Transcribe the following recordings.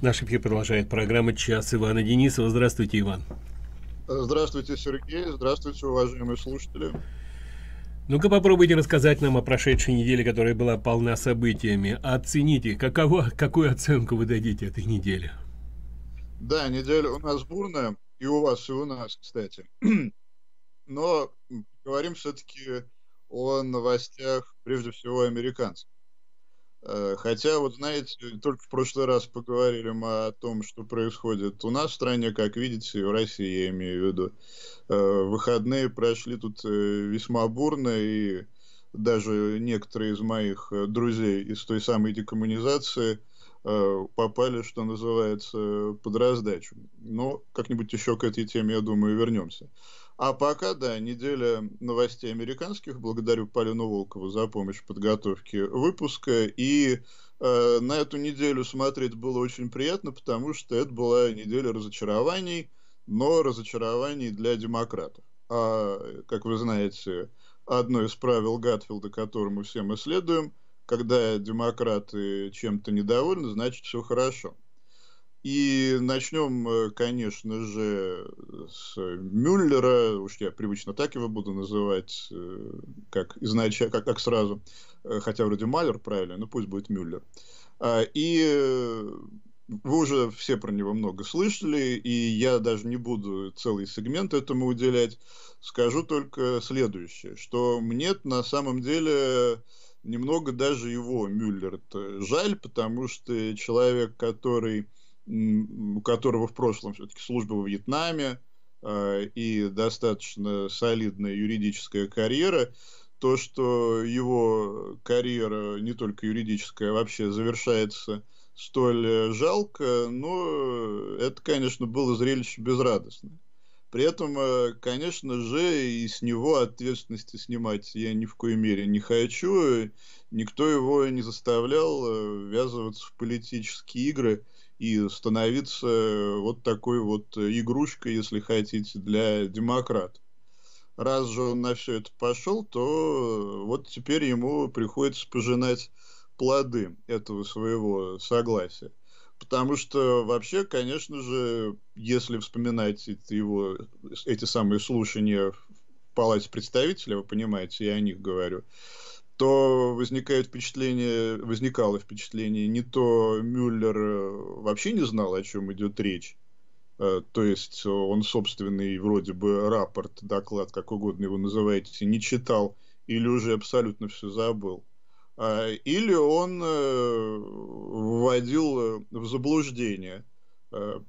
Наш эфир продолжает программа «Час» Ивана Денисова. Здравствуйте, Иван. Здравствуйте, Сергей. Здравствуйте, уважаемые слушатели. Ну-ка попробуйте рассказать нам о прошедшей неделе, которая была полна событиями. Оцените, каково, какую оценку вы дадите этой неделе? Да, неделя у нас бурная, и у вас, и у нас, кстати. Но говорим все-таки о новостях, прежде всего, американцев. Э, хотя, вот знаете, только в прошлый раз поговорили мы о том, что происходит у нас в стране, как видите, и в России, я имею в виду. Э, выходные прошли тут э, весьма бурно, и даже некоторые из моих друзей из той самой декоммунизации попали, что называется, под раздачу. Но как-нибудь еще к этой теме, я думаю, вернемся. А пока, да, неделя новостей американских. Благодарю Полину Волкову за помощь в подготовке выпуска. И э, на эту неделю смотреть было очень приятно, потому что это была неделя разочарований, но разочарований для демократов. А, как вы знаете, одно из правил Гатфилда, которому все мы следуем, когда демократы чем-то недовольны, значит все хорошо. И начнем, э, конечно же, с Мюллера, уж я привычно так его буду называть, э, как, изначально, как, как сразу, э, хотя вроде Малер, правильно, но пусть будет Мюллер. А, и вы уже все про него много слышали, и я даже не буду целый сегмент этому уделять. Скажу только следующее, что мне на самом деле немного даже его Мюллер жаль, потому что человек, который у которого в прошлом все-таки служба во Вьетнаме э, и достаточно солидная юридическая карьера, то, что его карьера, не только юридическая, а вообще завершается столь э, жалко, ну, это, конечно, было зрелище безрадостное. При этом, э, конечно же, и с него ответственности снимать я ни в коей мере не хочу. Никто его не заставлял э, ввязываться в политические игры – и становиться вот такой вот игрушкой, если хотите, для демократов. Раз же он на все это пошел, то вот теперь ему приходится пожинать плоды этого своего согласия. Потому что вообще, конечно же, если вспоминать его, эти самые слушания в Палате представителей, вы понимаете, я о них говорю, то возникает впечатление, возникало впечатление, не то Мюллер э, вообще не знал, о чем идет речь, э, то есть он собственный вроде бы рапорт, доклад, как угодно его называете, не читал или уже абсолютно все забыл. А, или он э, вводил в заблуждение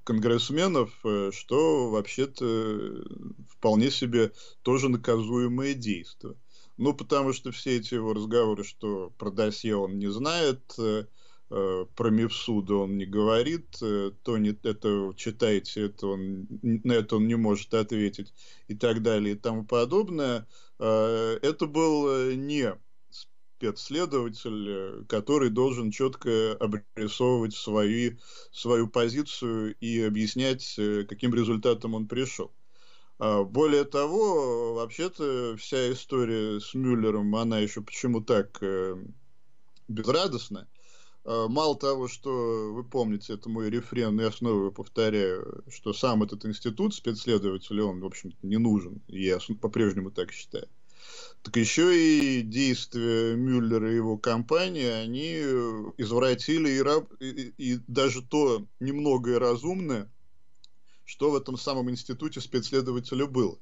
конгрессменов, что вообще-то вполне себе тоже наказуемое действие. Ну, потому что все эти его разговоры, что про досье он не знает, э, э, про Мевсуда он не говорит, э, то не, это читайте, это он, на это он не может ответить и так далее и тому подобное. Это был не спецследователь, который должен четко обрисовывать свои, свою позицию и объяснять, каким результатом он пришел. А, более того, вообще-то вся история с Мюллером, она еще почему так э, безрадостна. А, мало того, что вы помните, это мой рефрен, но я снова повторяю, что сам этот институт спецследователя, он, в общем-то, не нужен. я по-прежнему так считаю. Так еще и действия Мюллера и его компании, они э, извратили и, раб, и, и даже то немногое разумное, что в этом самом институте спецследователя было.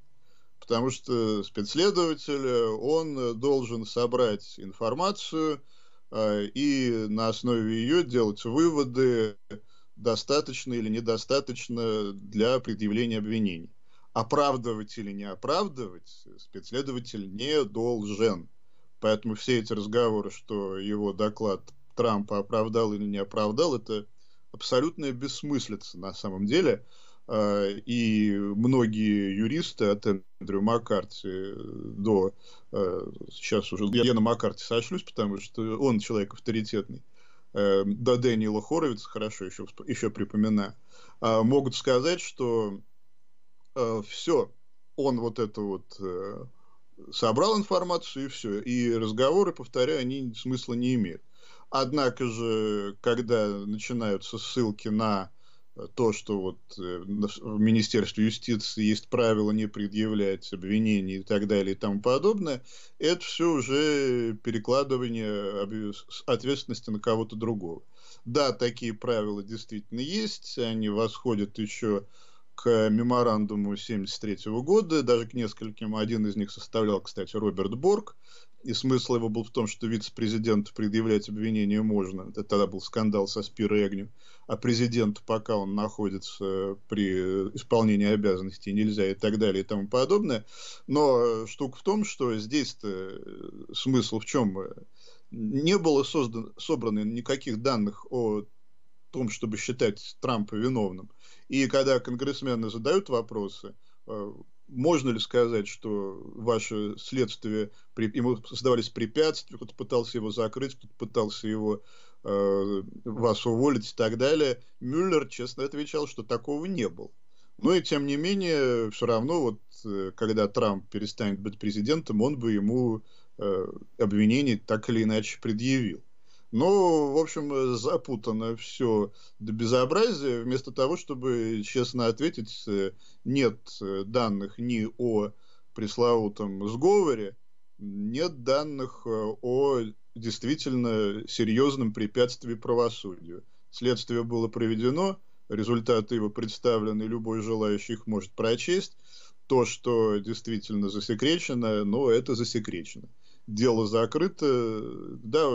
Потому что спецследователь, он должен собрать информацию э, и на основе ее делать выводы, достаточно или недостаточно для предъявления обвинений. Оправдывать или не оправдывать спецследователь не должен. Поэтому все эти разговоры, что его доклад Трампа оправдал или не оправдал, это абсолютная бессмыслица на самом деле. А, и многие юристы от Эндрю Маккарти до а, сейчас уже Яна Маккарти сошлюсь, потому что он человек авторитетный, э, до Дэниела Хоровица, хорошо, еще, еще припоминаю, а, могут сказать, что все, он вот это вот э, собрал информацию и все. И разговоры, повторяю, они смысла не имеют. Однако же, когда начинаются ссылки на то, что вот э, в Министерстве юстиции есть правило не предъявлять обвинений и так далее и тому подобное, это все уже перекладывание ответственности на кого-то другого. Да, такие правила действительно есть, они восходят еще к меморандуму 1973 года, даже к нескольким. Один из них составлял, кстати, Роберт Борг, и смысл его был в том, что вице-президенту предъявлять обвинение можно. Это тогда был скандал со Спиро Эгню. А президент пока он находится при исполнении обязанностей, нельзя и так далее и тому подобное. Но штука в том, что здесь-то смысл в чем? Не было создан, собрано никаких данных о том, чтобы считать Трампа виновным. И когда конгрессмены задают вопросы, э, можно ли сказать, что ваше следствие, ему создавались препятствия, кто-то пытался его закрыть, кто-то пытался его э, вас уволить и так далее. Мюллер честно отвечал, что такого не было. Но и тем не менее, все равно, вот, э, когда Трамп перестанет быть президентом, он бы ему э, обвинений так или иначе предъявил. Ну, в общем, запутано все до безобразия. Вместо того, чтобы честно ответить, э, нет э, данных ни о пресловутом сговоре, нет данных э, о действительно серьезном препятствии правосудию. Следствие было проведено, результаты его представлены, любой желающий их может прочесть. То, что действительно засекречено, но это засекречено дело закрыто, да,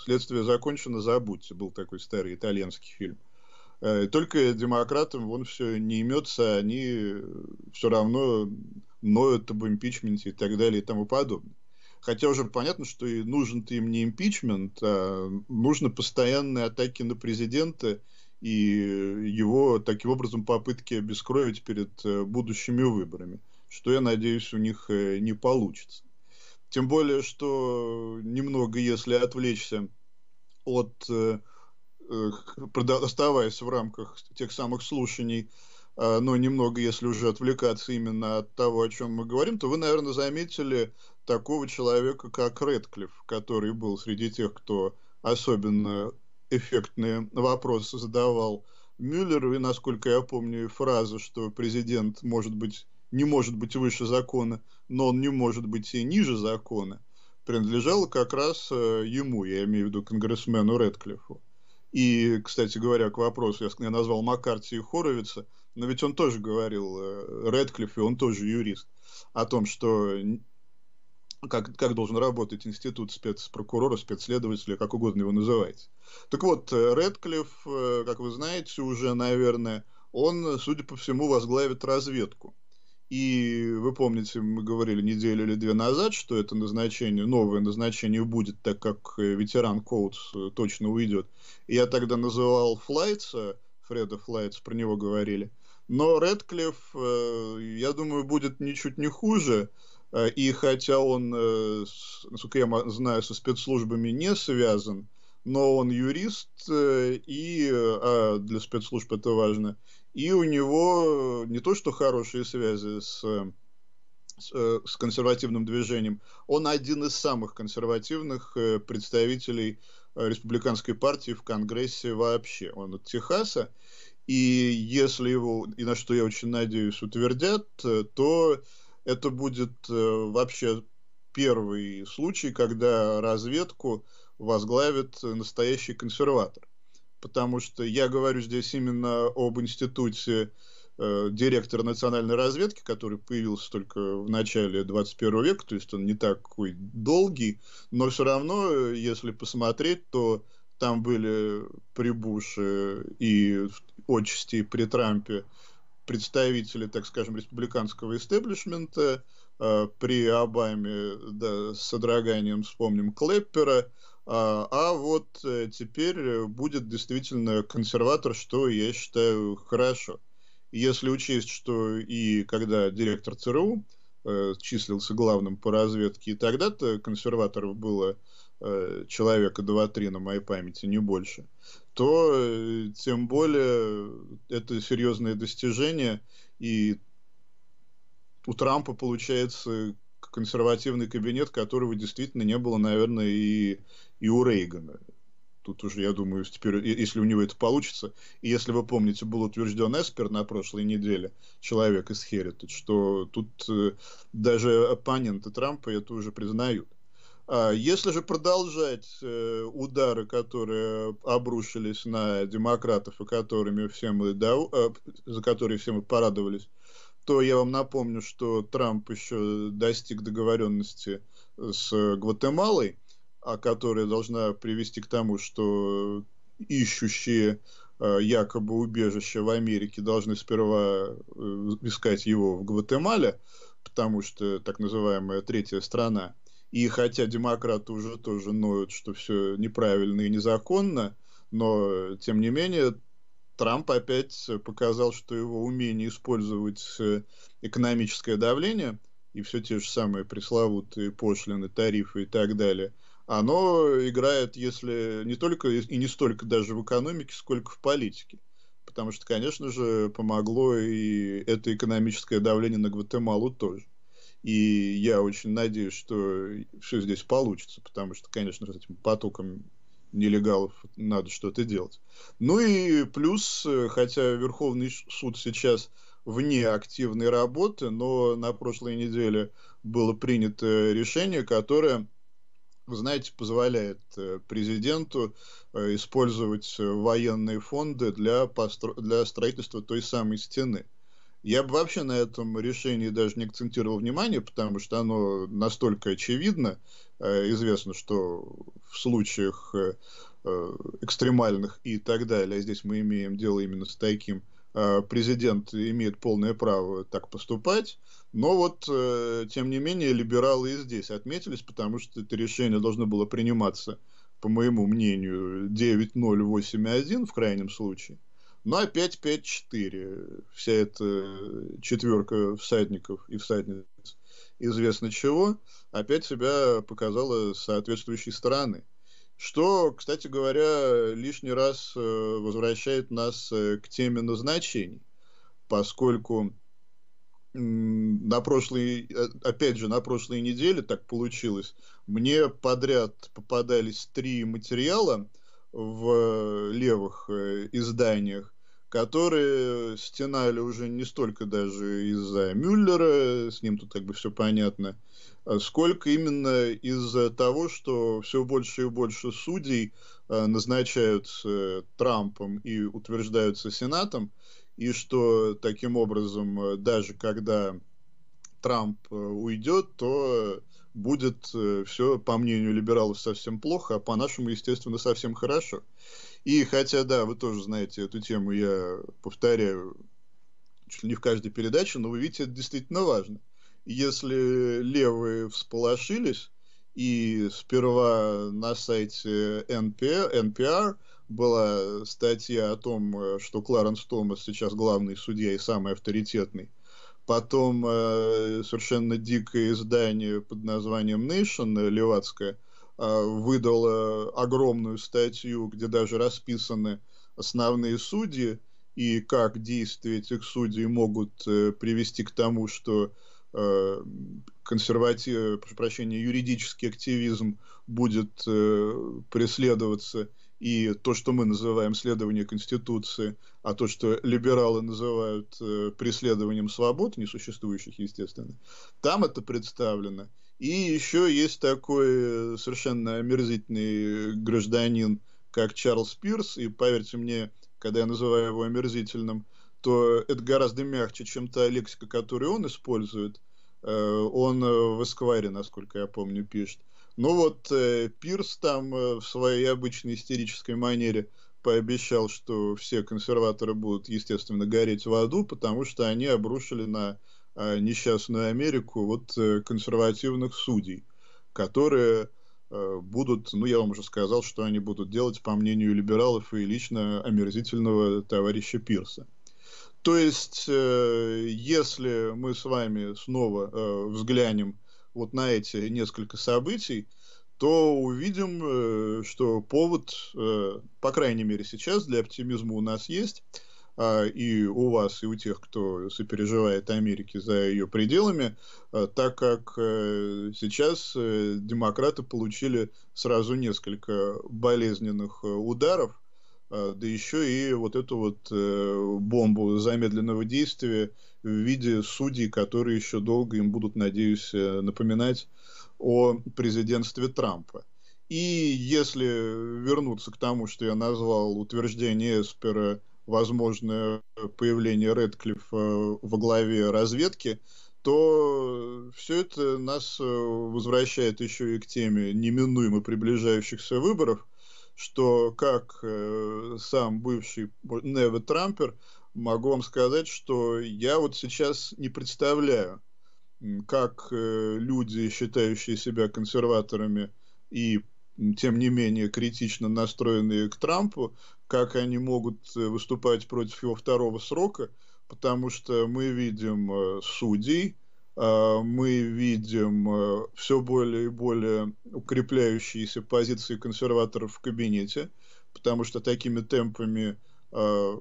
следствие закончено, забудьте. Был такой старый итальянский фильм. Э, только демократам вон все не имется, они все равно ноют об импичменте и так далее и тому подобное. Хотя уже понятно, что и нужен-то им не импичмент, а нужны постоянные атаки на президента и его таким образом попытки обескровить перед э, будущими выборами, что, я надеюсь, у них э, не получится. Тем более, что немного, если отвлечься от, э, э, оставаясь в рамках тех самых слушаний, э, но немного, если уже отвлекаться именно от того, о чем мы говорим, то вы, наверное, заметили такого человека, как Редклифф, который был среди тех, кто особенно эффектные вопросы задавал Мюллеру, и, насколько я помню, фраза, что президент может быть не может быть выше закона, но он не может быть и ниже закона, принадлежала как раз э, ему, я имею в виду конгрессмену Редклиффу. И, кстати говоря, к вопросу, я назвал Маккарти и Хоровица, но ведь он тоже говорил, э, Редклифф, и он тоже юрист, о том, что как, как должен работать институт спецпрокурора, спецследователя, как угодно его называйте. Так вот, э, Редклифф, как вы знаете, уже, наверное, он, судя по всему, возглавит разведку. И вы помните, мы говорили неделю или две назад, что это назначение, новое назначение будет, так как э, ветеран Коутс э, точно уйдет. И я тогда называл Флайтса, Фреда Флайтс, про него говорили. Но Редклифф, э, я думаю, будет ничуть не хуже. И хотя он, насколько я знаю, со спецслужбами не связан, но он юрист, и а для спецслужб это важно, и у него э, не то что хорошие связи с, с, э, с консервативным движением, он один из самых консервативных э, представителей республиканской партии в Конгрессе вообще. Он от Техаса. И если его, и на что я очень надеюсь, утвердят, то это будет вообще первый случай, когда разведку возглавит настоящий консерватор потому что я говорю здесь именно об институте э, директора национальной разведки, который появился только в начале 21 века, то есть он не такой долгий, но все равно, э, если посмотреть, то там были при Буше э, и отчасти при Трампе представители, так скажем, республиканского истеблишмента, э, при Обаме да, с содроганием вспомним Клэппера, а, а вот э, теперь э, будет действительно консерватор, что я считаю хорошо. Если учесть, что и когда директор ЦРУ э, числился главным по разведке, и тогда-то консерваторов было э, человека 2-3 на моей памяти, не больше, то э, тем более это серьезное достижение, и у Трампа получается консервативный кабинет, которого действительно не было, наверное, и, и у Рейгана. Тут уже, я думаю, теперь, если у него это получится, и если вы помните, был утвержден Эспер на прошлой неделе, человек из Heritage, что тут э, даже оппоненты Трампа это уже признают. А если же продолжать э, удары, которые обрушились на демократов, и которыми все мы, э, за которые все мы порадовались то я вам напомню, что Трамп еще достиг договоренности с Гватемалой, а которая должна привести к тому, что ищущие э, якобы убежище в Америке должны сперва э, искать его в Гватемале, потому что так называемая третья страна. И хотя демократы уже тоже ноют, что все неправильно и незаконно, но тем не менее Трамп опять показал, что его умение использовать э, экономическое давление и все те же самые пресловутые пошлины, тарифы и так далее, оно играет, если не только и не столько даже в экономике, сколько в политике. Потому что, конечно же, помогло и это экономическое давление на Гватемалу тоже. И я очень надеюсь, что все здесь получится, потому что, конечно, с этим потоком нелегалов, надо что-то делать. Ну и плюс, хотя Верховный суд сейчас вне активной работы, но на прошлой неделе было принято решение, которое, вы знаете, позволяет э, президенту э, использовать военные фонды для, постро... для строительства той самой стены – я бы вообще на этом решении даже не акцентировал внимание, потому что оно настолько очевидно. Э, известно, что в случаях э, э, экстремальных и так далее, а здесь мы имеем дело именно с таким, президент имеет полное право так поступать. Но вот, тем не менее, либералы и здесь отметились, потому что это решение должно было приниматься, по моему мнению, 9.081 в крайнем случае на ну, 5-5-4. Вся эта э, четверка всадников и всадниц известно чего, опять себя показала с соответствующей стороны. Что, кстати говоря, лишний раз э, возвращает нас э, к теме назначений, поскольку на прошлой, опять же, на прошлой неделе так получилось, мне подряд попадались три материала в левых изданиях, которые стенали уже не столько даже из-за Мюллера, с ним тут как бы все понятно, а сколько именно из-за того, что все больше и больше судей а, назначаются Трампом и утверждаются Сенатом, и что таким образом даже когда Трамп э, уйдет, то будет э, все, по мнению либералов, совсем плохо, а по нашему, естественно, совсем хорошо. И хотя, да, вы тоже знаете эту тему, я повторяю чуть ли не в каждой передаче, но вы видите, это действительно важно. Если левые всполошились, и сперва на сайте NPR, NPR была статья о том, что Кларенс Томас сейчас главный судья и самый авторитетный. Потом э, совершенно дикое издание под названием Nation, э, левацкое, Э, выдала э, огромную статью, где даже расписаны основные судьи и как действия этих судей могут э, привести к тому, что консерватив, прошу прощения, юридический активизм будет преследоваться и то, что мы называем следование Конституции, а то, что либералы называют э, преследованием свобод, несуществующих, естественно, там это представлено. И еще есть такой э, совершенно омерзительный гражданин, как Чарльз Пирс, и поверьте мне, когда я называю его омерзительным, то это гораздо мягче, чем та лексика, которую он использует. Э, он э, в Эсквайре, насколько я помню, пишет. Ну вот Пирс там в своей обычной истерической манере пообещал, что все консерваторы будут, естественно, гореть в аду, потому что они обрушили на Э, несчастную Америку вот э, консервативных судей, которые э, будут, ну, я вам уже сказал, что они будут делать, по мнению либералов и лично омерзительного товарища Пирса. То есть, если мы с вами снова взглянем вот на эти несколько событий, то увидим, что повод, по крайней мере сейчас, для оптимизма у нас есть – а, и у вас, и у тех, кто сопереживает Америке за ее пределами, а, так как э, сейчас э, демократы получили сразу несколько болезненных э, ударов, а, да еще и вот эту вот бомбу замедленного действия в виде судей, которые еще долго им будут, надеюсь, напоминать о президентстве Трампа. И если вернуться к тому, что я назвал утверждение Эспера возможное появление Редклифа э, во главе разведки, то все это нас э, возвращает еще и к теме неминуемо приближающихся выборов, что как э, сам бывший Неве Трампер, могу вам сказать, что я вот сейчас не представляю, как люди, считающие себя консерваторами и тем не менее, критично настроенные к Трампу, как они могут э, выступать против его второго срока, потому что мы видим э, судей, а, мы видим э, все более и более укрепляющиеся позиции консерваторов в кабинете, потому что такими темпами а,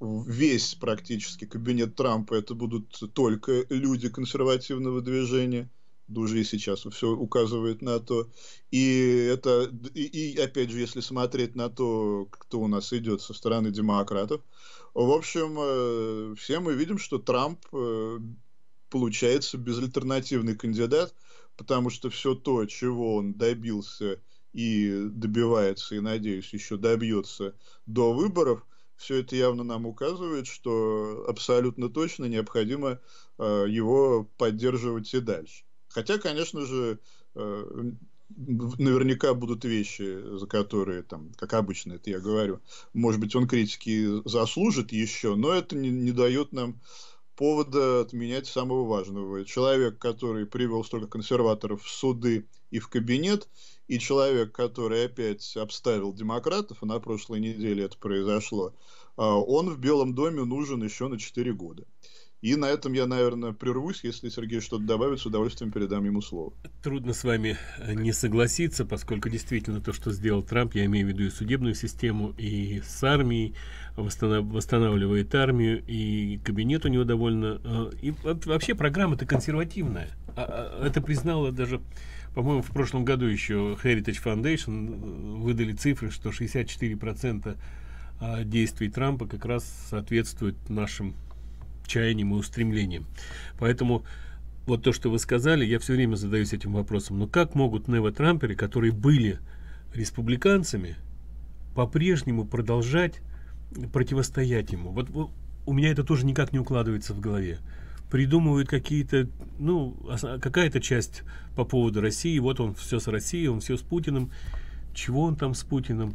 весь практически кабинет Трампа это будут только люди консервативного движения – да уже и сейчас все указывает на то. И это, и, и опять же, если смотреть на то, кто у нас идет со стороны демократов, в общем, э, все мы видим, что Трамп э, получается безальтернативный кандидат, потому что все то, чего он добился и добивается, и, надеюсь, еще добьется до выборов, все это явно нам указывает, что абсолютно точно необходимо э, его поддерживать и дальше. Хотя, конечно же, э, наверняка будут вещи, за которые, там, как обычно это я говорю, может быть, он критики заслужит еще, но это не, не дает нам повода отменять самого важного. Человек, который привел столько консерваторов в суды и в кабинет, и человек, который опять обставил демократов, и а на прошлой неделе это произошло, а он в Белом доме нужен еще на 4 года. И на этом я, наверное, прервусь. Если Сергей что-то добавит, с удовольствием передам ему слово. Трудно с вами э, не согласиться, поскольку действительно то, что сделал Трамп, я имею в виду и судебную систему, и с армией, восстанавливает армию, и кабинет у него довольно... Э, и вообще программа-то консервативная. А, а, это признала даже по-моему, в прошлом году еще Heritage Foundation э, выдали цифры, что 64% действий Трампа как раз соответствует нашим чаяниям и устремлениям, Поэтому вот то, что вы сказали, я все время задаюсь этим вопросом. Но ну, как могут нево-трамперы, которые были республиканцами, по-прежнему продолжать противостоять ему? вот у меня это тоже никак не укладывается в голове. Придумывают какие-то, ну, какая-то часть по поводу России. Вот он все с Россией, он все с Путиным. Чего он там с Путиным?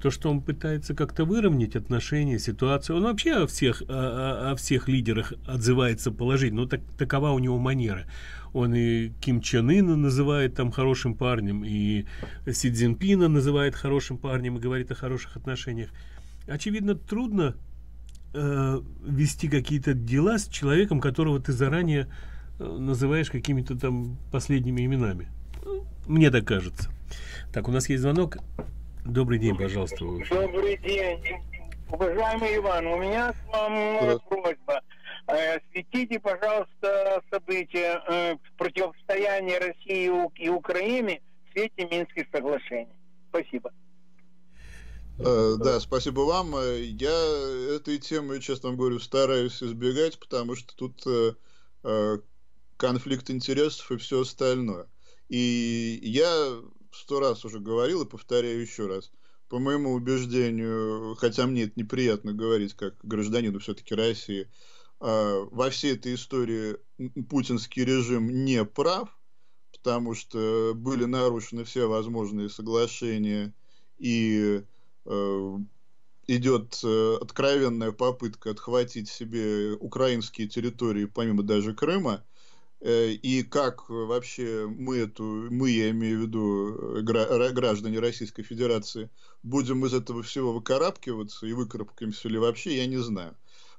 то, что он пытается как-то выровнять отношения, ситуацию. Он вообще о всех, о, о всех лидерах отзывается положительно, но ну, так, такова у него манера. Он и Ким Чен Ына называет там хорошим парнем, и Си Цзиньпина называет хорошим парнем и говорит о хороших отношениях. Очевидно, трудно э, вести какие-то дела с человеком, которого ты заранее э, называешь какими-то там последними именами. Ну, мне так кажется. Так, у нас есть звонок. Добрый день, пожалуйста. Добрый день. Уважаемый Иван, у меня к вам э, просьба. Э, светите, пожалуйста, события э, противостояния России и Украине, в свете Минских соглашений. Спасибо. Да, спасибо вам. Я этой темы, честно говорю, стараюсь избегать, потому что тут конфликт интересов и все остальное. И я сто раз уже говорил и повторяю еще раз. По моему убеждению, хотя мне это неприятно говорить как гражданину все-таки России, а, во всей этой истории путинский режим не прав, потому что были нарушены все возможные соглашения и э, идет э, откровенная попытка отхватить себе украинские территории, помимо даже Крыма, Э, и как вообще мы эту, мы, я имею в виду э, граждане Российской Федерации, будем из этого всего выкарабкиваться и выкарабкаемся ли вообще, я не знаю.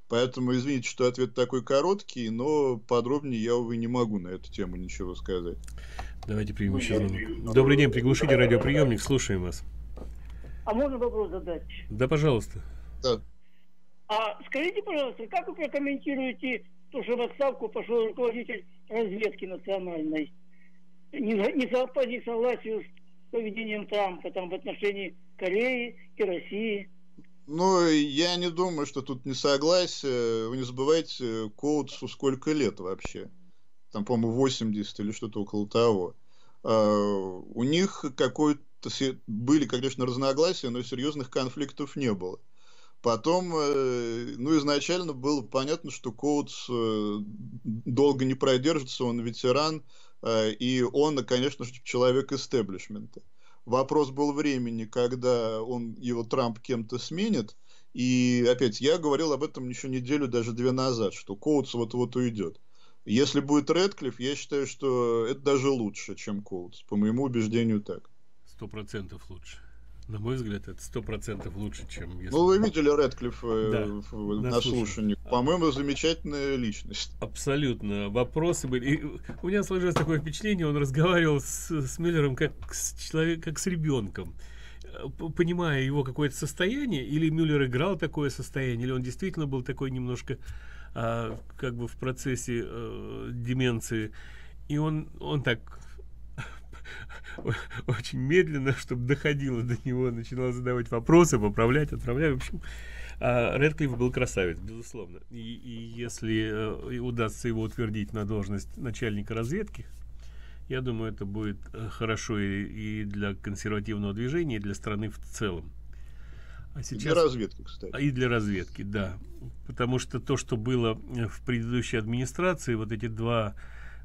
Поэтому извините, что ответ такой короткий, но подробнее я, увы, не могу на эту тему ничего сказать. Давайте примем ну, еще звонок. Добрый день, приглушите радиоприемник, слушаем вас. А можно вопрос задать? Да, пожалуйста. Да. А скажите, пожалуйста, как вы прокомментируете тоже в отставку пошел руководитель разведки национальной. Не, не за, по несогласию с поведением Трампа там в отношении Кореи и России. Ну, я не думаю, что тут не согласие. Вы не забывайте, Коутсу сколько лет вообще? Там, по-моему, 80 или что-то около того. Uh, у них какой-то были, конечно, разногласия, но серьезных конфликтов не было. Потом, э, ну, изначально было понятно, что Коутс э, долго не продержится, он ветеран, э, и он, конечно же, человек истеблишмента. Вопрос был времени, когда он, его Трамп кем-то сменит, и опять, я говорил об этом еще неделю, даже две назад, что Коутс вот-вот уйдет. Если будет Редклифф, я считаю, что это даже лучше, чем Коутс. По моему убеждению, так. Сто процентов лучше. На мой взгляд, это сто процентов лучше, чем... Если... Ну, вы видели Редклифф э, да, на, на слушании. По-моему, замечательная личность. Абсолютно. Вопросы были. И у меня сложилось такое впечатление, он разговаривал с, с Миллером как с, человек, как с ребенком понимая его какое-то состояние, или Мюллер играл такое состояние, или он действительно был такой немножко а, как бы в процессе а, деменции, и он, он так очень медленно, чтобы доходило до него, начинал задавать вопросы, поправлять, отправлять. В общем, а, Редклифф был красавец, безусловно. И, и если э, и удастся его утвердить на должность начальника разведки, я думаю, это будет э, хорошо и, и для консервативного движения, и для страны в целом. А сейчас... И для разведки, кстати. А, и для разведки, да. Потому что то, что было э, в предыдущей администрации, вот эти два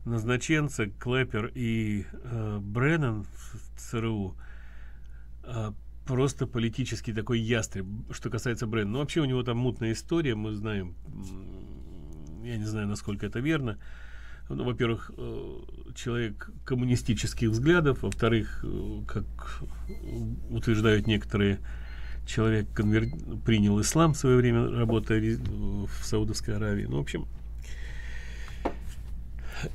назначенцы Клэпер и э, Бреннан в ЦРУ э, просто политический такой ястреб, что касается Бреннана. Ну, вообще у него там мутная история, мы знаем, я не знаю, насколько это верно. Ну, во-первых, э, человек коммунистических взглядов, во-вторых, э, как утверждают некоторые, человек конвер... принял ислам в свое время, работая в э, Саудовской Аравии. Ну, в общем,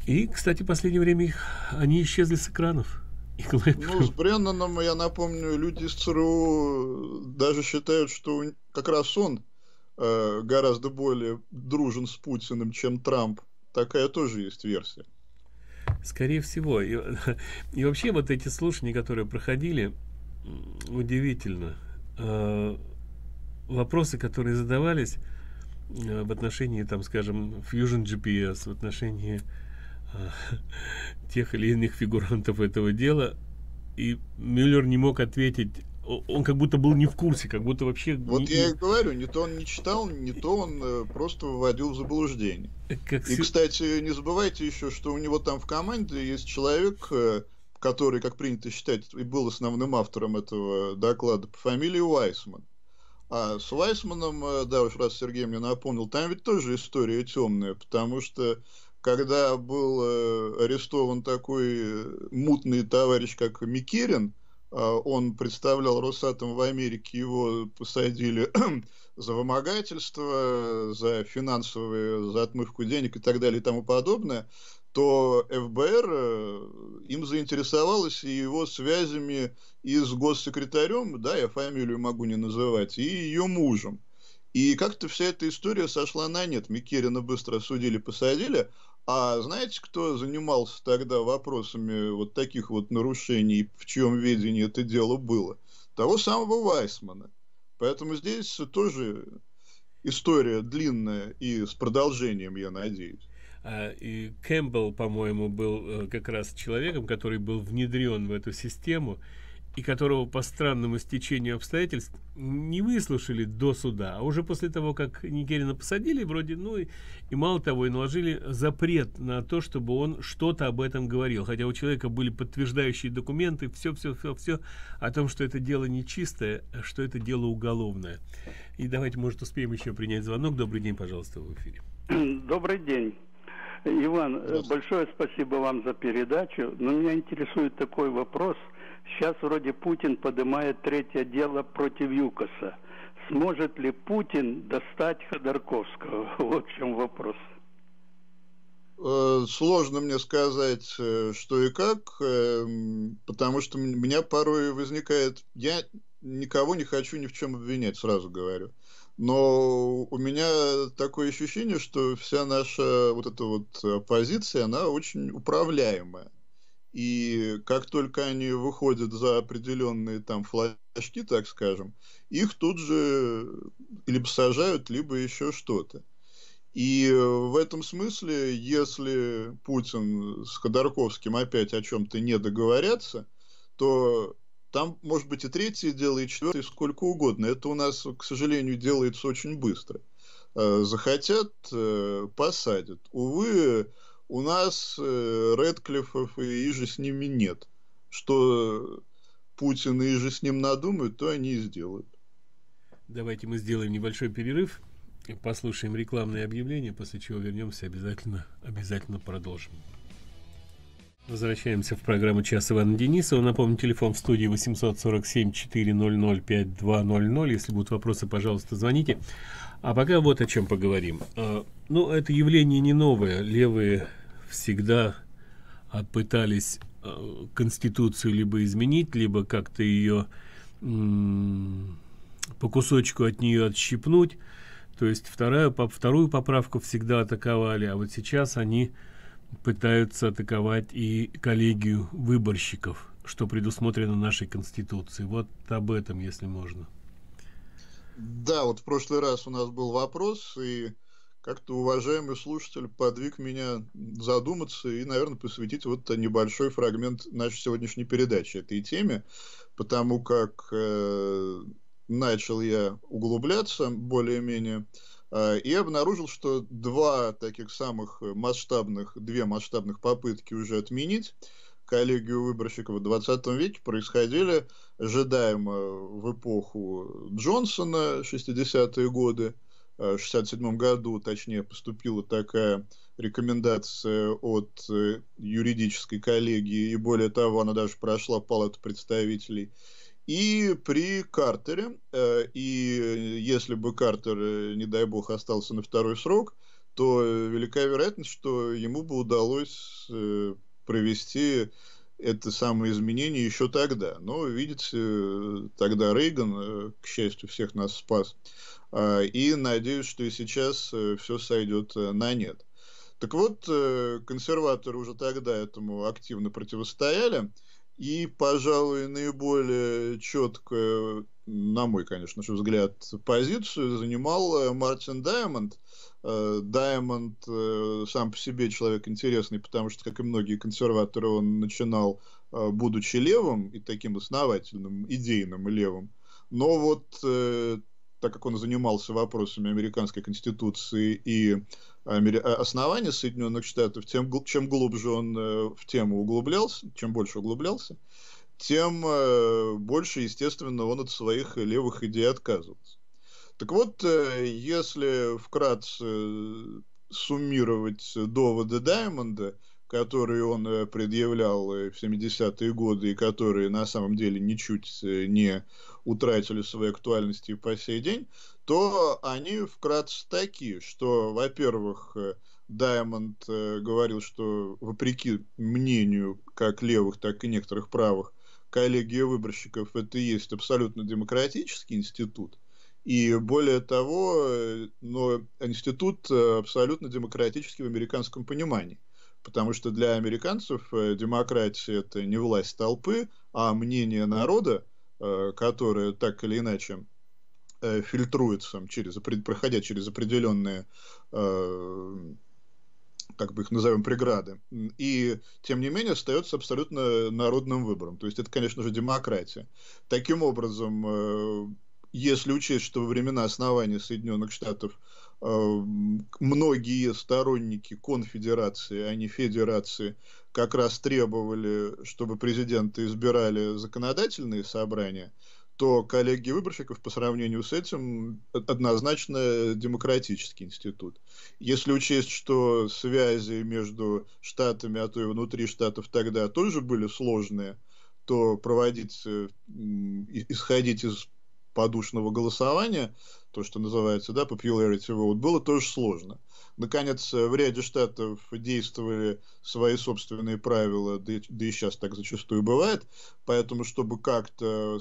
и, кстати, в последнее время их, они исчезли с экранов. Ну, с Бренноном, я напомню, люди из ЦРУ даже считают, что как раз он э, гораздо более дружен с Путиным, чем Трамп. Такая тоже есть версия. Скорее всего. И, и вообще вот эти слушания, которые проходили, удивительно. Э, вопросы, которые задавались э, в отношении, там, скажем, Fusion GPS, в отношении тех или иных фигурантов этого дела, и Мюллер не мог ответить он как будто был не в курсе, как будто вообще... Вот я и говорю, не то он не читал, не то он э, просто вводил в заблуждение. Как... И, кстати, не забывайте еще, что у него там в команде есть человек, э, который, как принято считать, и был основным автором этого доклада по фамилии Уайсман. А с Уайсманом э, да, уж раз Сергей мне напомнил, там ведь тоже история темная, потому что когда был э, арестован такой э, мутный товарищ, как Микерин, а, он представлял Росатом в Америке, его посадили за вымогательство, за финансовые, за отмывку денег и так далее и тому подобное, то ФБР э, им заинтересовалась и его связями и с госсекретарем, да, я фамилию могу не называть, и ее мужем. И как-то вся эта история сошла на нет. Микерина быстро осудили, посадили, а знаете, кто занимался тогда вопросами вот таких вот нарушений, в чем ведении это дело было? Того самого Вайсмана. Поэтому здесь тоже история длинная и с продолжением, я надеюсь. А, и Кэмпбелл, по-моему, был э, как раз человеком, который был внедрен в эту систему и которого по странному стечению обстоятельств не выслушали до суда, а уже после того, как Нигерина посадили, вроде, ну и, и мало того, и наложили запрет на то, чтобы он что-то об этом говорил. Хотя у человека были подтверждающие документы, все-все-все-все о том, что это дело нечистое, а что это дело уголовное. И давайте, может, успеем еще принять звонок. Добрый день, пожалуйста, в эфире. Добрый день. Иван, э, большое спасибо вам за передачу. Но меня интересует такой вопрос – Сейчас вроде Путин поднимает третье дело против ЮКОСа. Сможет ли Путин достать Ходорковского? Вот в чем вопрос. Э, сложно мне сказать, э, что и как, э, потому что у меня порой возникает... Я никого не хочу ни в чем обвинять, сразу говорю. Но у меня такое ощущение, что вся наша вот эта вот позиция она очень управляемая. И как только они выходят за определенные там флажки, так скажем, их тут же либо сажают, либо еще что-то. И э, в этом смысле, если Путин с Ходорковским опять о чем-то не договорятся, то там может быть и третье дело, и четвертое, и сколько угодно. Это у нас, к сожалению, делается очень быстро. Э, захотят, э, посадят. Увы, у нас э, Редклифов и иже с ними нет. Что Путин и Ижи с ним надумают, то они и сделают. Давайте мы сделаем небольшой перерыв, послушаем рекламные объявления, после чего вернемся обязательно, обязательно продолжим. Возвращаемся в программу «Час Ивана Денисова». Напомню, телефон в студии 847-400-5200. Если будут вопросы, пожалуйста, звоните. А пока вот о чем поговорим. Э, ну, это явление не новое. Левые всегда а, пытались э, конституцию либо изменить либо как-то ее по кусочку от нее отщипнуть то есть вторая по вторую поправку всегда атаковали а вот сейчас они пытаются атаковать и коллегию выборщиков что предусмотрено нашей конституции вот об этом если можно да вот в прошлый раз у нас был вопрос и как-то уважаемый слушатель подвиг меня задуматься и, наверное, посвятить вот небольшой фрагмент нашей сегодняшней передачи этой теме, потому как э, начал я углубляться более-менее э, и обнаружил, что два таких самых масштабных, две масштабных попытки уже отменить коллегию выборщиков в 20 веке происходили ожидаемо в эпоху Джонсона, 60-е годы, 1967 э, году, точнее, поступила такая рекомендация от э, юридической коллегии, и более того, она даже прошла палату представителей. И при Картере, э, и если бы Картер, не дай бог, остался на второй срок, то велика вероятность, что ему бы удалось провести это самое изменение еще тогда. Но, видите, тогда Рейган, э, к счастью, всех нас спас. А, и надеюсь, что и сейчас э, все сойдет э, на нет. Так вот, консерваторы уже тогда этому активно противостояли. И, пожалуй, наиболее четкое, на мой, конечно же, взгляд, позицию занимал э, Мартин Даймонд. Э, Даймонд э, сам по себе человек интересный, потому что, как и многие консерваторы, он начинал, будучи левым и таким основательным, идейным левым. Но вот так как он занимался вопросами американской конституции и а, основания Соединенных Штатов, тем, чем глубже он э, в тему углублялся, чем больше углублялся, тем э, больше, естественно, он от своих левых идей отказывался. Так вот, э, если вкратце суммировать доводы Даймонда – которые он э, предъявлял э, в 70-е годы и которые на самом деле ничуть э, не утратили своей актуальности по сей день, то они вкратце такие, что, во-первых, Даймонд говорил, что вопреки мнению как левых, так и некоторых правых, коллегия выборщиков – это и есть абсолютно демократический институт. И более того, но институт абсолютно демократический в американском понимании – потому что для американцев э, демократия это не власть толпы, а мнение народа, э, которое так или иначе э, фильтруется через проходя через определенные как бы их назовем преграды. И, тем не менее, остается абсолютно народным выбором. То есть это, конечно же, демократия. Таким образом, если учесть, что во времена основания Соединенных Штатов э, многие сторонники конфедерации, а не федерации, как раз требовали, чтобы президенты избирали законодательные собрания, то коллегии выборщиков по сравнению с этим однозначно демократический институт. Если учесть, что связи между штатами, а то и внутри штатов тогда тоже были сложные, то проводить, исходить из подушного голосования, то, что называется, да, popularity vote, было тоже сложно. Наконец, э, в ряде штатов действовали свои собственные правила, да и, да и сейчас так зачастую бывает. Поэтому, чтобы как-то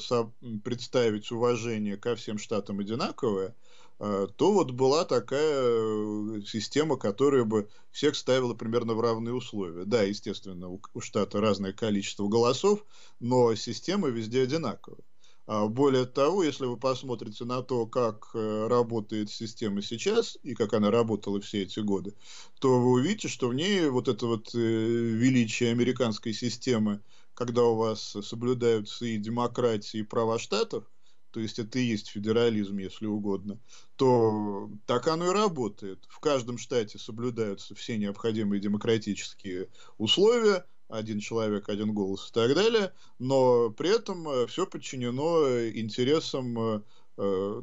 представить уважение ко всем штатам одинаковое, э, то вот была такая э, система, которая бы всех ставила примерно в равные условия. Да, естественно, у штата разное количество голосов, но система везде одинаковая. А, более того, если вы посмотрите на то, как э, работает система сейчас и как она работала все эти годы, то вы увидите, что в ней вот это вот э, величие американской системы, когда у вас соблюдаются и демократии, и права штатов, то есть это и есть федерализм, если угодно, то так оно и работает. В каждом штате соблюдаются все необходимые демократические условия, один человек, один голос и так далее, но при этом э, все подчинено э, интересам э,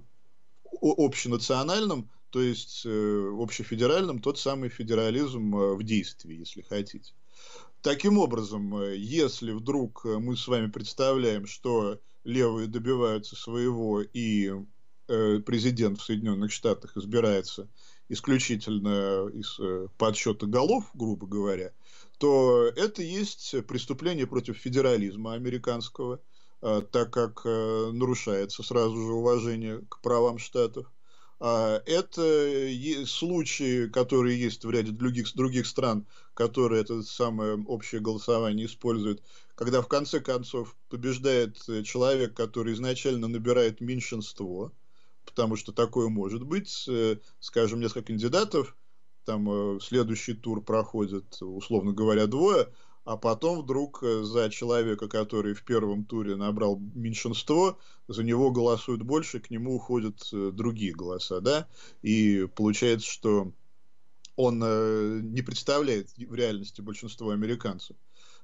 общенациональным, то есть общефедеральным, тот самый федерализм в действии, если хотите. Таким образом, если вдруг мы с вами представляем, что левые добиваются своего и президент в Соединенных Штатах избирается исключительно из подсчета голов, грубо говоря, то это есть преступление против федерализма американского, а, так как э, нарушается сразу же уважение к правам штатов. А, это случаи, которые есть в ряде других, других стран, которые это самое общее голосование используют, когда в конце концов побеждает человек, который изначально набирает меньшинство, потому что такое может быть, э, скажем, несколько кандидатов – там э, следующий тур проходит, условно говоря, двое, а потом вдруг э, за человека, который в первом туре набрал меньшинство, за него голосуют больше, к нему уходят э, другие голоса, да, и получается, что он не представляет в реальности большинство американцев.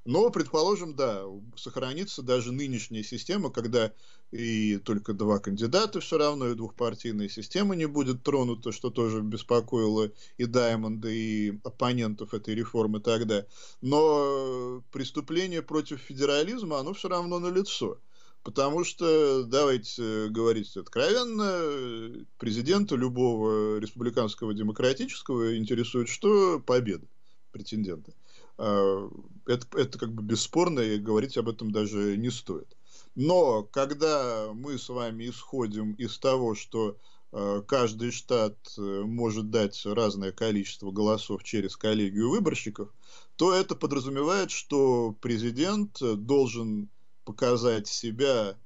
Но, предположим, да, сохранится даже нынешняя система, когда и только два кандидата все равно, и двухпартийная система не будет тронута, что тоже беспокоило и Даймонда, и оппонентов этой реформы тогда. Но преступление против федерализма, оно все равно налицо. Потому что, давайте говорить откровенно, президента любого республиканского демократического интересует что? Победа претендента. Э, это, это как бы бесспорно, и говорить об этом даже не стоит. Но когда мы с вами исходим из того, что э, каждый штат э, может дать разное количество голосов через коллегию выборщиков, то это подразумевает, что президент должен показать себя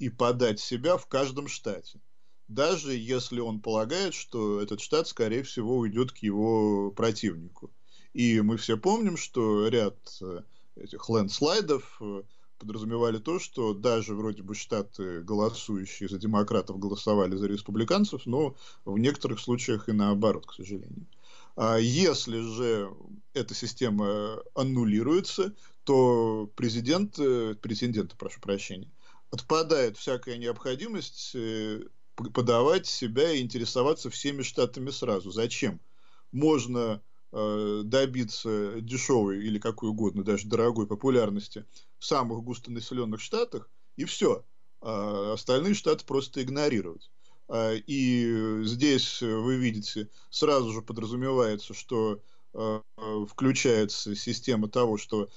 и подать себя в каждом штате даже если он полагает, что этот штат, скорее всего, уйдет к его противнику. И мы все помним, что ряд э, этих лендслайдов э, подразумевали то, что даже вроде бы штаты, голосующие за демократов, голосовали за республиканцев, но в некоторых случаях и наоборот, к сожалению. А если же эта система аннулируется, то президент, э, президента, прошу прощения, отпадает всякая необходимость подавать себя и интересоваться всеми штатами сразу. Зачем? Можно Э, добиться дешевой или какой угодно, даже дорогой популярности в самых густонаселенных штатах, и все. А остальные штаты просто игнорировать. А, и здесь, вы видите, сразу же подразумевается, что э, включается система того, что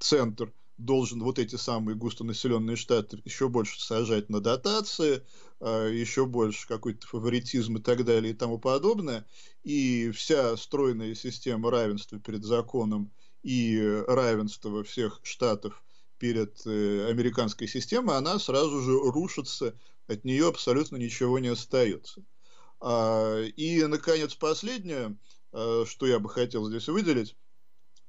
центр – должен вот эти самые густонаселенные штаты еще больше сажать на дотации, а, еще больше какой-то фаворитизм и так далее и тому подобное. И вся стройная система равенства перед законом и равенства всех штатов перед э, американской системой, она сразу же рушится, от нее абсолютно ничего не остается. А, и, наконец, последнее, э, что я бы хотел здесь выделить,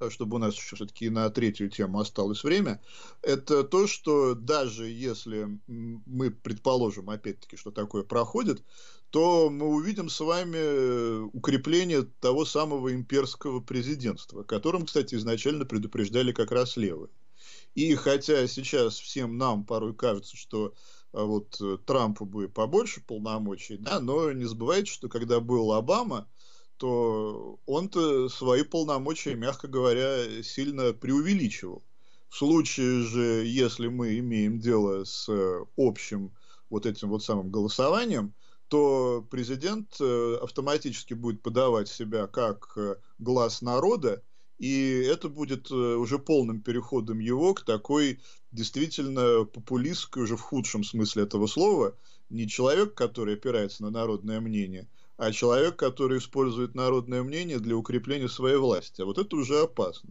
Э, чтобы у нас еще все-таки на третью тему осталось время, это то, что даже если мы предположим, опять-таки, что такое проходит, то мы увидим с вами э, укрепление того самого имперского президентства, которым кстати, изначально предупреждали как раз левые. И хотя сейчас всем нам порой кажется, что э, вот Трампу бы побольше полномочий, да, но не забывайте, что когда был Обама, то он-то свои полномочия, мягко говоря, сильно преувеличивал. В случае же, если мы имеем дело с э, общим вот этим вот самым голосованием, то президент э, автоматически будет подавать себя как э, глаз народа, и это будет уже полным переходом его к такой действительно популистской, уже в худшем смысле этого слова, не человек, который опирается на народное мнение – а человек, который использует народное мнение для укрепления своей власти. А вот это уже опасно.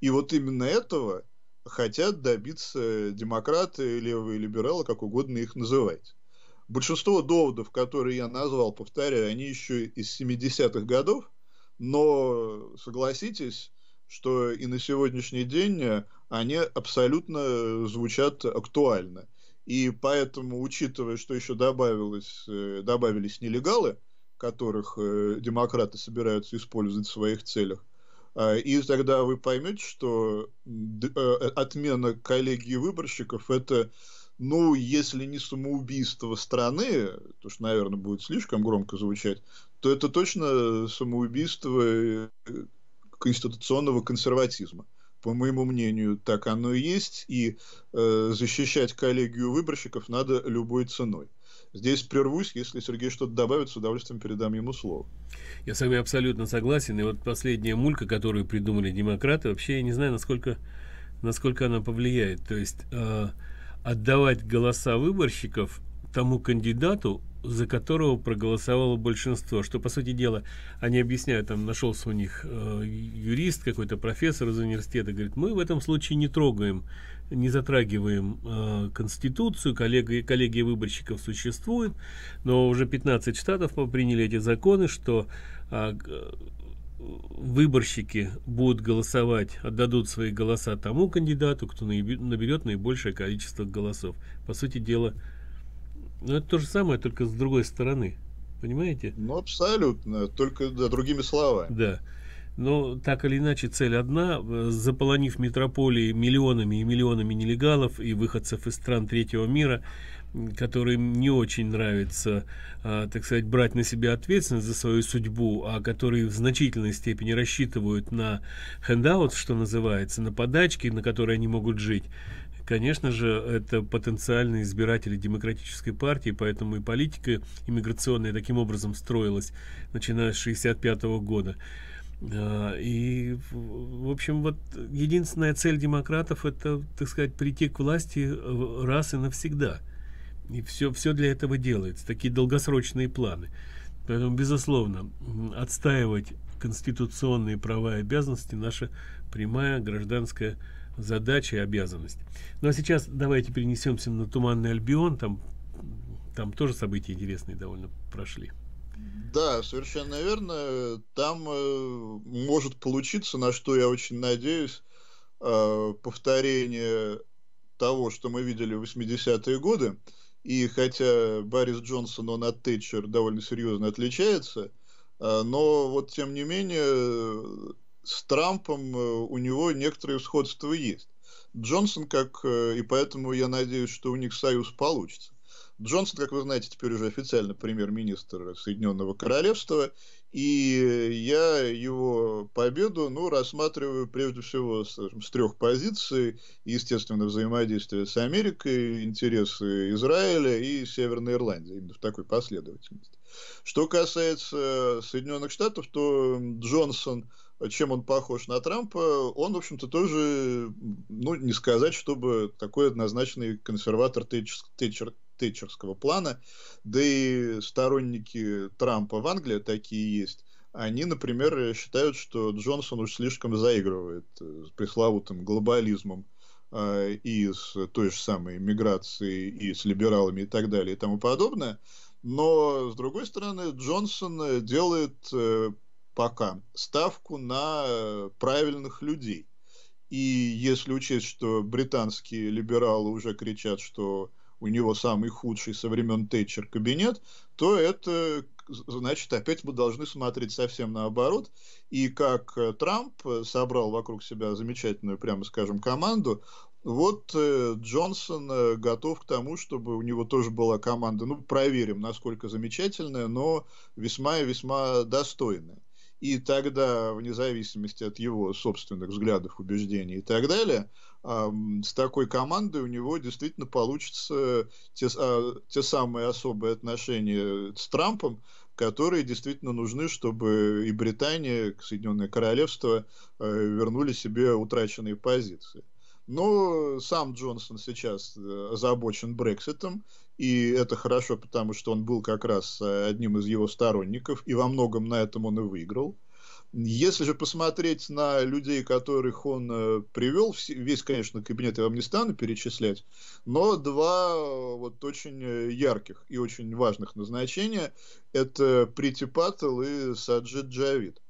И вот именно этого хотят добиться демократы, левые либералы, как угодно их называть. Большинство доводов, которые я назвал, повторяю, они еще из 70-х годов, но согласитесь, что и на сегодняшний день они абсолютно звучат актуально. И поэтому, учитывая, что еще добавилось, э, добавились нелегалы, которых э, демократы собираются использовать в своих целях. А, и тогда вы поймете, что э, отмена коллегии выборщиков – это, ну, если не самоубийство страны, то что, наверное, будет слишком громко звучать, то это точно самоубийство э, конституционного консерватизма. По моему мнению, так оно и есть, и э, защищать коллегию выборщиков надо любой ценой. Здесь прервусь, если Сергей что-то добавит, с удовольствием передам ему слово. Я с вами абсолютно согласен. И вот последняя мулька, которую придумали демократы, вообще я не знаю, насколько, насколько она повлияет. То есть э, отдавать голоса выборщиков тому кандидату, за которого проголосовало большинство, что, по сути дела, они объясняют, там нашелся у них э, юрист, какой-то профессор из университета, говорит, мы в этом случае не трогаем не затрагиваем э, Конституцию, коллеги, коллегия выборщиков существует, но уже 15 штатов приняли эти законы, что а, э, выборщики будут голосовать, отдадут свои голоса тому кандидату, кто наберет наибольшее количество голосов. По сути дела, но ну, это то же самое, только с другой стороны. Понимаете? Ну, абсолютно, только да, другими словами. Да. Но так или иначе цель одна, заполонив метрополии миллионами и миллионами нелегалов и выходцев из стран третьего мира, которым не очень нравится, а, так сказать, брать на себя ответственность за свою судьбу, а которые в значительной степени рассчитывают на хендаут, что называется, на подачки, на которые они могут жить, конечно же, это потенциальные избиратели демократической партии, поэтому и политика иммиграционная таким образом строилась, начиная с 1965 -го года. И, в общем, вот единственная цель демократов это, так сказать, прийти к власти э, раз и навсегда. И все, все для этого делается, такие долгосрочные планы. Поэтому, безусловно, отстаивать конституционные права и обязанности наша прямая гражданская задача и обязанность. Ну а сейчас давайте перенесемся на Туманный Альбион, там, там тоже события интересные довольно прошли. Да, совершенно верно. Там э, может получиться, на что я очень надеюсь, э, повторение того, что мы видели в 80-е годы. И хотя Борис Джонсон, он от Тэтчер довольно серьезно отличается, э, но вот тем не менее с Трампом э, у него некоторые сходства есть. Джонсон как, э, и поэтому я надеюсь, что у них союз получится. Джонсон, как вы знаете, теперь уже официально премьер-министр Соединенного Королевства, и я его победу ну, рассматриваю прежде всего скажем, с трех позиций. Естественно, взаимодействие с Америкой, интересы Израиля и Северной Ирландии, именно в такой последовательности. Что касается Соединенных Штатов, то Джонсон чем он похож на Трампа, он, в общем-то, тоже, ну, не сказать, чтобы такой однозначный консерватор Тэтчер, Тэтчер, тэтчерского плана, да и сторонники Трампа в Англии такие есть, они, например, считают, что Джонсон уж слишком заигрывает с пресловутым глобализмом и с той же самой миграцией, и с либералами и так далее и тому подобное. Но, с другой стороны, Джонсон делает пока ставку на правильных людей. И если учесть, что британские либералы уже кричат, что у него самый худший со времен Тэтчер кабинет, то это значит, опять мы должны смотреть совсем наоборот. И как э, Трамп собрал вокруг себя замечательную, прямо скажем, команду, вот э, Джонсон э, готов к тому, чтобы у него тоже была команда, ну, проверим, насколько замечательная, но весьма и весьма достойная. И тогда, вне зависимости от его собственных взглядов, убеждений и так далее, с такой командой у него действительно получится те, а, те самые особые отношения с Трампом, которые действительно нужны, чтобы и Британия, и Соединенное Королевство э, вернули себе утраченные позиции. Но сам Джонсон сейчас э, озабочен Брекситом, и это хорошо, потому что он был как раз э, одним из его сторонников, и во многом на этом он и выиграл. Если же посмотреть на людей, которых он э, привел, весь, конечно, кабинет я вам не стану перечислять, но два э, вот очень э, ярких и очень важных назначения – это Прити Паттл и Саджид Джавид.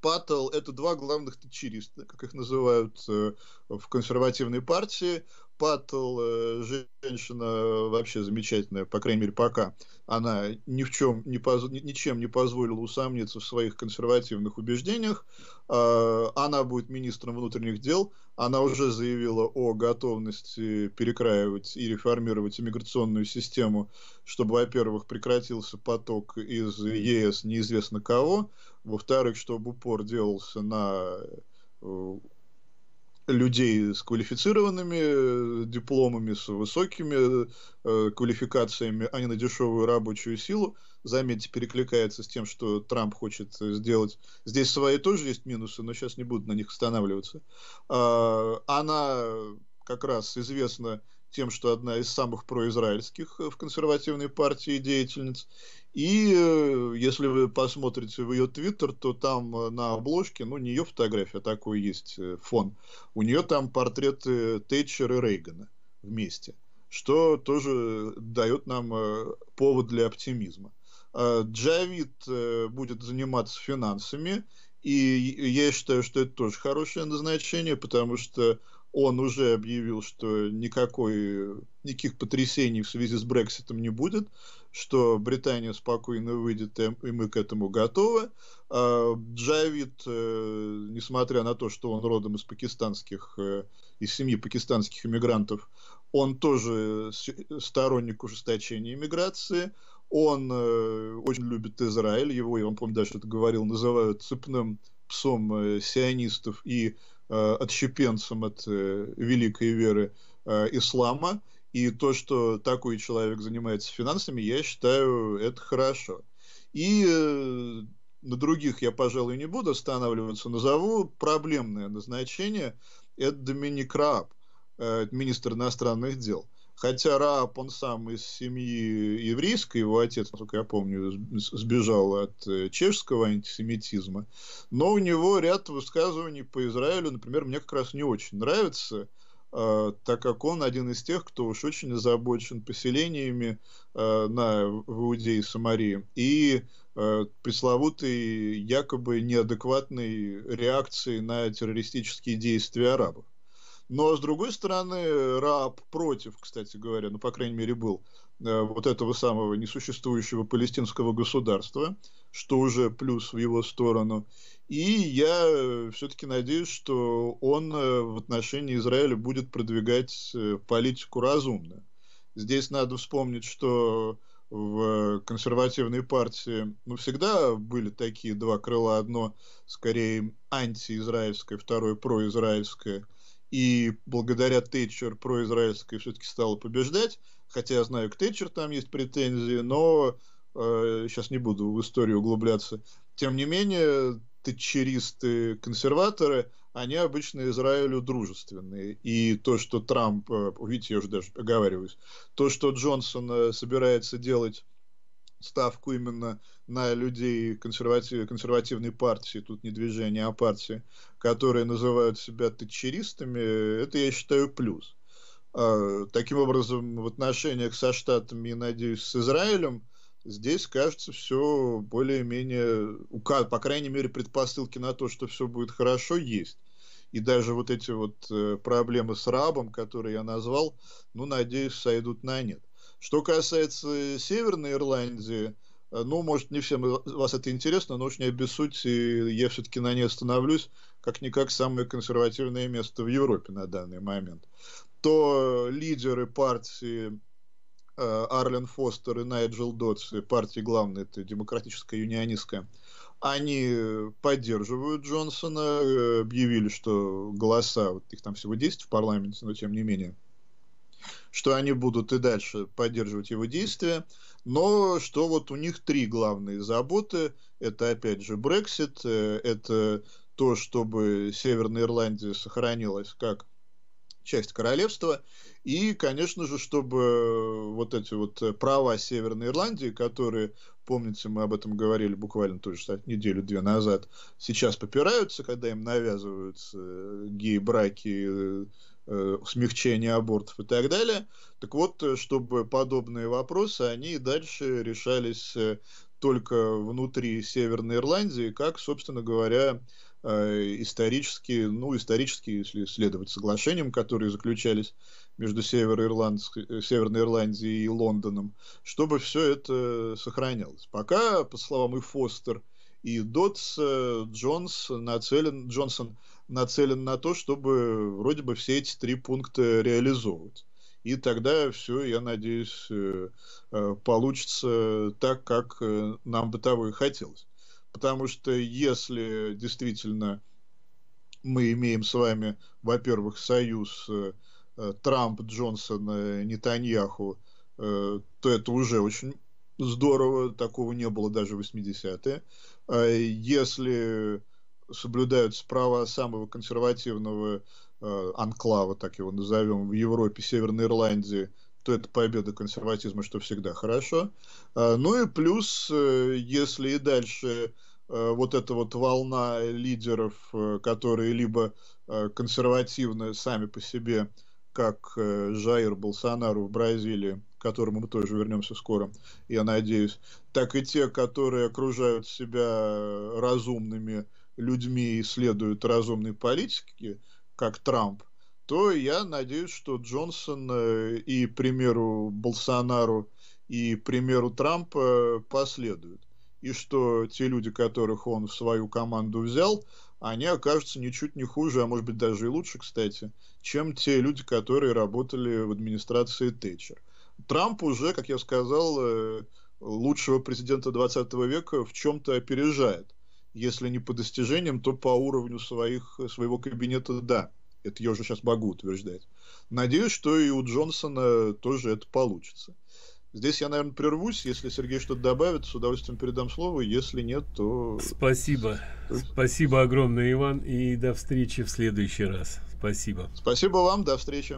Паттл – это два главных тачериста, как их называют в консервативной партии. Паттл, э, женщина вообще замечательная, по крайней мере, пока она ни в чем не поз... ничем не позволила усомниться в своих консервативных убеждениях. А, она будет министром внутренних дел. Она уже заявила о готовности перекраивать и реформировать иммиграционную систему, чтобы, во-первых, прекратился поток из ЕС неизвестно кого, во-вторых, чтобы упор делался на э, людей с квалифицированными э, дипломами, с высокими э, квалификациями, а не на дешевую рабочую силу. Заметьте, перекликается с тем, что Трамп хочет сделать. Здесь свои тоже есть минусы, но сейчас не буду на них останавливаться. Э, она как раз известна тем, что одна из самых произраильских э, в консервативной партии деятельниц. И э, если вы посмотрите в ее твиттер, то там э, на обложке, ну, не ее фотография, такой есть фон, у нее там портреты Тэтчера и Рейгана вместе, что тоже дает нам повод для оптимизма. Джавид будет заниматься финансами, и я считаю, что это тоже хорошее назначение, потому что он уже объявил, что никакой, никаких потрясений в связи с Брекситом не будет, что Британия спокойно выйдет, и мы к этому готовы. А Джавид, э, несмотря на то, что он родом из пакистанских, э, из семьи пакистанских иммигрантов, он тоже сторонник ужесточения иммиграции, он э, очень любит Израиль, его, я вам помню, даже это говорил, называют цепным псом э, сионистов и э, отщепенцем от э, великой веры э, ислама. И то, что такой человек занимается финансами, я считаю, это хорошо. И э, на других я, пожалуй, не буду останавливаться. Назову проблемное назначение. Это Доминик Рааб, э, министр иностранных дел. Э, Хотя Рааб, он сам из семьи еврейской, его отец, насколько я помню, сбежал от э, чешского антисемитизма. Но у него ряд высказываний по Израилю, например, мне как раз не очень нравится, э, так как он один из тех, кто уж очень озабочен поселениями э, на, в Иудее и Самарии. И пресловутой якобы неадекватной реакции на террористические действия арабов. Но, с другой стороны, раб против, кстати говоря, ну, по крайней мере, был э, вот этого самого несуществующего палестинского государства, что уже плюс в его сторону. И я э, все-таки надеюсь, что он э, в отношении Израиля будет продвигать политику разумно. Здесь надо вспомнить, что в консервативной партии ну, всегда были такие два крыла. Одно скорее антиизраильское, второе произраильское и благодаря Тэтчер произраильская все-таки стала побеждать, хотя я знаю, к Тэтчер там есть претензии, но э, сейчас не буду в историю углубляться. Тем не менее, тэтчеристы, консерваторы, они обычно Израилю дружественные. И то, что Трамп, э, видите, я уже даже оговариваюсь, то, что Джонсон э, собирается делать ставку именно на людей консерватив, консервативной партии, тут не движение, а партии, которые называют себя тетчеристами, это, я считаю, плюс. А, таким образом, в отношениях со Штатами и, надеюсь, с Израилем, здесь, кажется, все более-менее, по крайней мере, предпосылки на то, что все будет хорошо, есть. И даже вот эти вот э, проблемы с рабом, которые я назвал, ну, надеюсь, сойдут на нет. Что касается Северной Ирландии, э, ну, может, не всем вас это интересно, но уж не обессудьте, я все-таки на ней остановлюсь, как-никак самое консервативное место в Европе на данный момент. То э, лидеры партии э, Арлен Фостер и Найджел Дотс, партии главной, это демократическая юнионистская, они поддерживают Джонсона, объявили, что голоса, вот их там всего 10 в парламенте, но тем не менее, что они будут и дальше поддерживать его действия, но что вот у них три главные заботы. Это, опять же, Брексит, э, это то, чтобы Северная Ирландия сохранилась как часть королевства, и, конечно же, чтобы вот эти вот права Северной Ирландии, которые, помните, мы об этом говорили буквально тоже неделю-две назад, сейчас попираются, когда им навязываются э, гей-браки, э, Э, смягчения абортов и так далее. Так вот, э, чтобы подобные вопросы, они дальше решались э, только внутри Северной Ирландии, как, собственно говоря, исторически, ну, исторически, если следовать соглашениям, которые заключались между Северной Ирландией и Лондоном, чтобы все это сохранялось. Пока, по словам и Фостер, и Дотс, Джонс нацелен, Джонсон нацелен на то, чтобы вроде бы все эти три пункта реализовывать. И тогда все, я надеюсь, э, э, получится так, как э, нам бы того и хотелось. Потому что если действительно мы имеем с вами, во-первых, союз Трамп, Джонсон, Нетаньяху, то это уже очень здорово, такого не было даже в 80-е. А если соблюдаются права самого консервативного э, анклава, так его назовем, в Европе, Северной Ирландии, то это победа консерватизма, что всегда хорошо. Э, ну и плюс, э, если и дальше э, вот эта вот волна лидеров, э, которые либо э, консервативны сами по себе, как э, Жаир Болсонару в Бразилии, к которому мы тоже вернемся скоро, я надеюсь, так и те, которые окружают себя э, разумными людьми и следуют разумной политике, как Трамп, то я надеюсь, что Джонсон э, и примеру Болсонару и примеру Трампа последуют. И что те люди, которых он в свою команду взял, они окажутся ничуть не хуже, а может быть даже и лучше, кстати, чем те люди, которые работали в администрации Тэтчер. Трамп уже, как я сказал, э, лучшего президента 20 века в чем-то опережает если не по достижениям, то по уровню своих, своего кабинета, да. Это я уже сейчас могу утверждать. Надеюсь, что и у Джонсона тоже это получится. Здесь я, наверное, прервусь. Если Сергей что-то добавит, с удовольствием передам слово. Если нет, то... Спасибо. Спасибо огромное, Иван. И до встречи в следующий раз. Спасибо. Спасибо вам. До встречи.